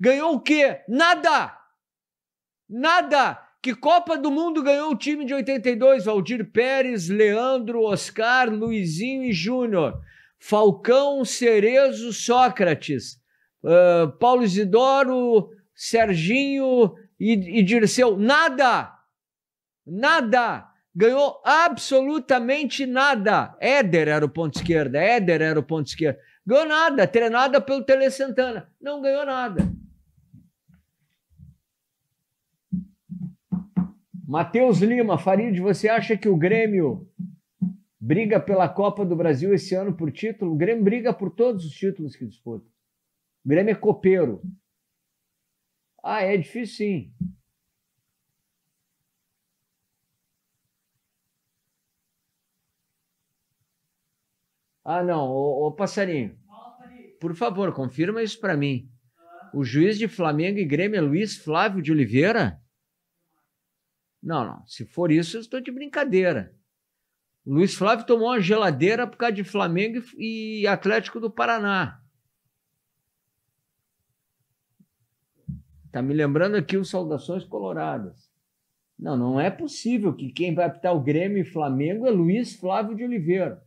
Ganhou o quê? Nada! Nada! Que Copa do Mundo ganhou o time de 82? Valdir Pérez, Leandro, Oscar, Luizinho e Júnior. Falcão, Cerezo, Sócrates. Uh, Paulo Isidoro, Serginho e, e Dirceu. Nada! Nada! Ganhou absolutamente nada. Éder era o ponto esquerda, Éder era o ponto esquerdo. Ganhou nada, treinada pelo Tele Santana. Não ganhou nada. Matheus Lima, Farid, você acha que o Grêmio briga pela Copa do Brasil esse ano por título? O Grêmio briga por todos os títulos que disputa. O Grêmio é copeiro. Ah, é difícil sim. Ah, não, ô, passarinho. Por favor, confirma isso para mim. O juiz de Flamengo e Grêmio é Luiz Flávio de Oliveira? Não, não. Se for isso, eu estou de brincadeira. O Luiz Flávio tomou uma geladeira por causa de Flamengo e Atlético do Paraná. Tá me lembrando aqui os Saudações Coloradas. Não, não é possível que quem vai apitar o Grêmio e Flamengo é Luiz Flávio de Oliveira.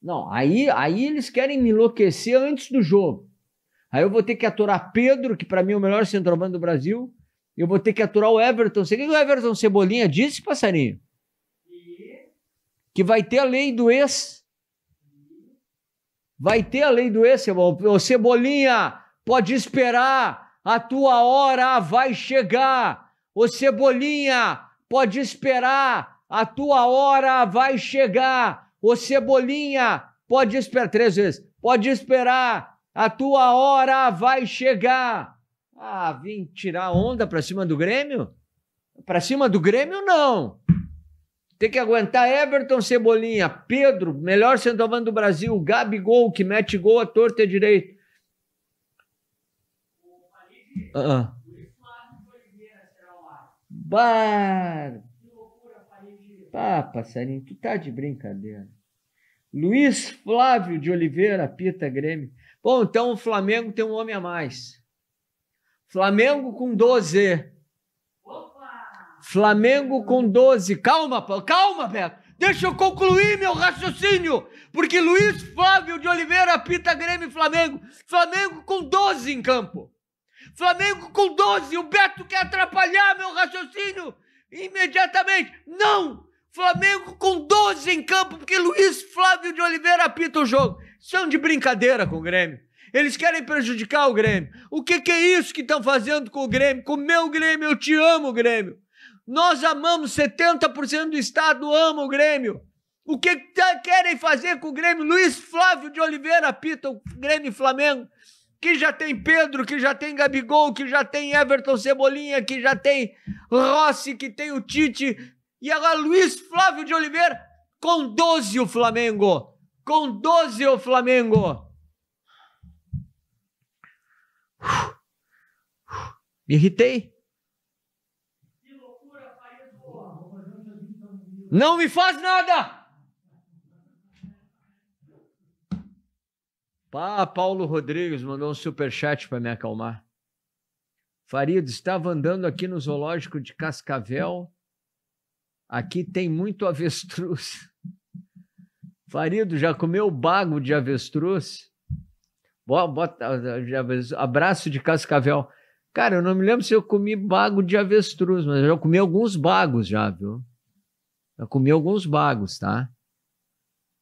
Não, aí, aí eles querem me enlouquecer antes do jogo. Aí eu vou ter que aturar Pedro, que para mim é o melhor centroavante do Brasil, eu vou ter que aturar o Everton. Você o Everton Cebolinha disse, passarinho? Que vai ter a lei do ex. Vai ter a lei do ex, Cebolinha. Cebolinha, pode esperar. A tua hora vai chegar. Ô Cebolinha, pode esperar. A tua hora vai chegar. Ô Cebolinha, pode esperar. Três vezes. Pode esperar. A tua hora vai chegar. Ah, vim tirar onda para cima do Grêmio? Para cima do Grêmio, não. Tem que aguentar Everton, Cebolinha, Pedro, melhor centroavante do Brasil, Gabigol, que mete gol à torta e à direita. Uh -uh. Bar... Ah, passarinho, tu tá de brincadeira. Luiz Flávio de Oliveira, Pita Grêmio. Bom, então o Flamengo tem um homem a mais. Flamengo com 12. Opa! Flamengo com 12. Calma, Paulo. Calma, Beto. Deixa eu concluir meu raciocínio, porque Luiz Flávio de Oliveira apita Grêmio e Flamengo. Flamengo com 12 em campo. Flamengo com 12. O Beto quer atrapalhar meu raciocínio imediatamente. Não! Flamengo com 12 em campo, porque Luiz Flávio de Oliveira apita o jogo. São é de brincadeira com o Grêmio. Eles querem prejudicar o Grêmio. O que, que é isso que estão fazendo com o Grêmio? Com o meu Grêmio, eu te amo, Grêmio. Nós amamos, 70% do Estado ama o Grêmio. O que, que querem fazer com o Grêmio? Luiz Flávio de Oliveira apita o Grêmio e Flamengo, que já tem Pedro, que já tem Gabigol, que já tem Everton Cebolinha, que já tem Rossi, que tem o Tite. E agora Luiz Flávio de Oliveira com 12 o Flamengo. Com 12 o Flamengo. Me irritei. Não me faz nada! Pá, Paulo Rodrigues mandou um superchat para me acalmar. Farido, estava andando aqui no zoológico de Cascavel. Aqui tem muito avestruz. Farido, já comeu bago de avestruz? Bota, abraço de Cascavel. Cara, eu não me lembro se eu comi bago de avestruz, mas eu já comi alguns bagos já, viu? Já comi alguns bagos, tá?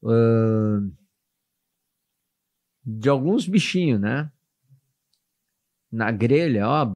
Uh, de alguns bichinhos, né? Na grelha, ó,